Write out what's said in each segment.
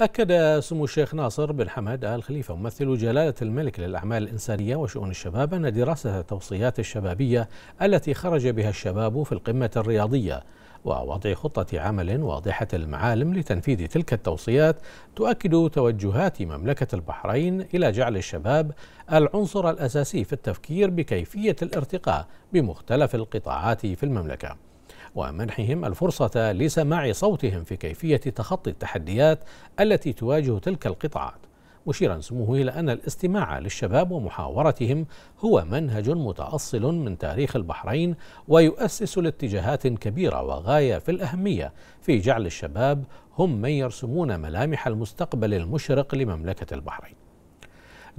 أكد سمو الشيخ ناصر بن حمد آل خليفة ممثل جلالة الملك للأعمال الإنسانية وشؤون الشباب أن دراسة التوصيات الشبابية التي خرج بها الشباب في القمة الرياضية ووضع خطة عمل واضحة المعالم لتنفيذ تلك التوصيات تؤكد توجهات مملكة البحرين إلى جعل الشباب العنصر الأساسي في التفكير بكيفية الارتقاء بمختلف القطاعات في المملكة ومنحهم الفرصة لسماع صوتهم في كيفية تخطي التحديات التي تواجه تلك القطاعات مشيرا سموه إلى أن الاستماع للشباب ومحاورتهم هو منهج متأصل من تاريخ البحرين ويؤسس لاتجاهات كبيرة وغاية في الأهمية في جعل الشباب هم من يرسمون ملامح المستقبل المشرق لمملكة البحرين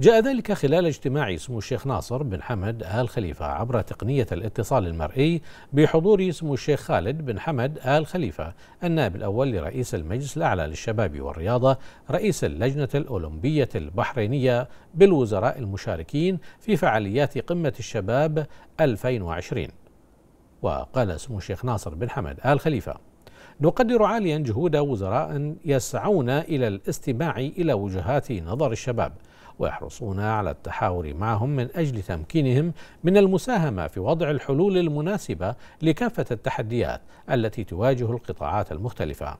جاء ذلك خلال اجتماع سمو الشيخ ناصر بن حمد آل خليفة عبر تقنية الاتصال المرئي بحضور سمو الشيخ خالد بن حمد آل خليفة النائب الأول لرئيس المجلس الأعلى للشباب والرياضة رئيس اللجنة الأولمبية البحرينية بالوزراء المشاركين في فعاليات قمة الشباب 2020 وقال سمو الشيخ ناصر بن حمد آل خليفة نقدر عاليا جهود وزراء يسعون الى الاستماع الى وجهات نظر الشباب ويحرصون على التحاور معهم من أجل تمكينهم من المساهمة في وضع الحلول المناسبة لكافة التحديات التي تواجه القطاعات المختلفة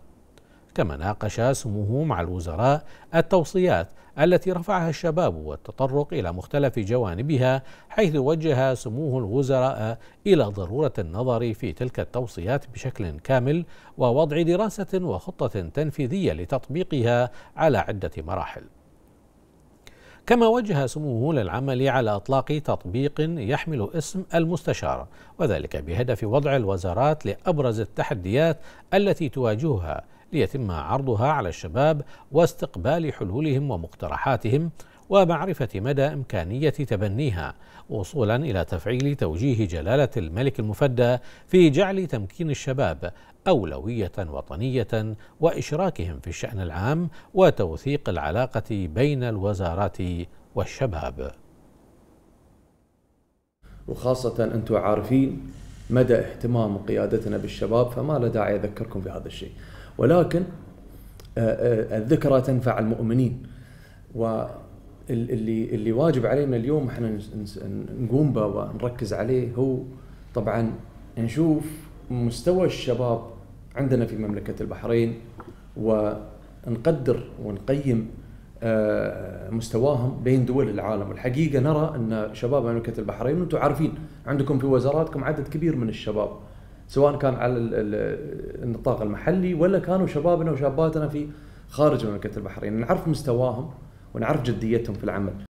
كما ناقش سموه مع الوزراء التوصيات التي رفعها الشباب والتطرق الى مختلف جوانبها حيث وجه سموه الوزراء الى ضروره النظر في تلك التوصيات بشكل كامل ووضع دراسه وخطه تنفيذيه لتطبيقها على عده مراحل كما وجه سموه للعمل على اطلاق تطبيق يحمل اسم المستشاره وذلك بهدف وضع الوزارات لابرز التحديات التي تواجهها ليتم عرضها على الشباب واستقبال حلولهم ومقترحاتهم ومعرفة مدى إمكانية تبنيها وصولا إلى تفعيل توجيه جلالة الملك المفدى في جعل تمكين الشباب أولوية وطنية وإشراكهم في الشأن العام وتوثيق العلاقة بين الوزارات والشباب وخاصة أنتم عارفين مدى اهتمام قيادتنا بالشباب فما له داعي أذكركم بهذا الشيء ولكن آه، آه، الذكرى تنفع المؤمنين و اللي اللي واجب علينا اليوم احنا نقوم به ونركز عليه هو طبعا نشوف مستوى الشباب عندنا في مملكه البحرين ونقدر ونقيم آه، مستواهم بين دول العالم والحقيقه نرى ان شباب مملكه البحرين وانتم عارفين عندكم في وزاراتكم عدد كبير من الشباب سواء كان على النطاق المحلي ولا كانوا شبابنا وشاباتنا في خارج مملكه البحرين نعرف مستواهم ونعرف جديتهم في العمل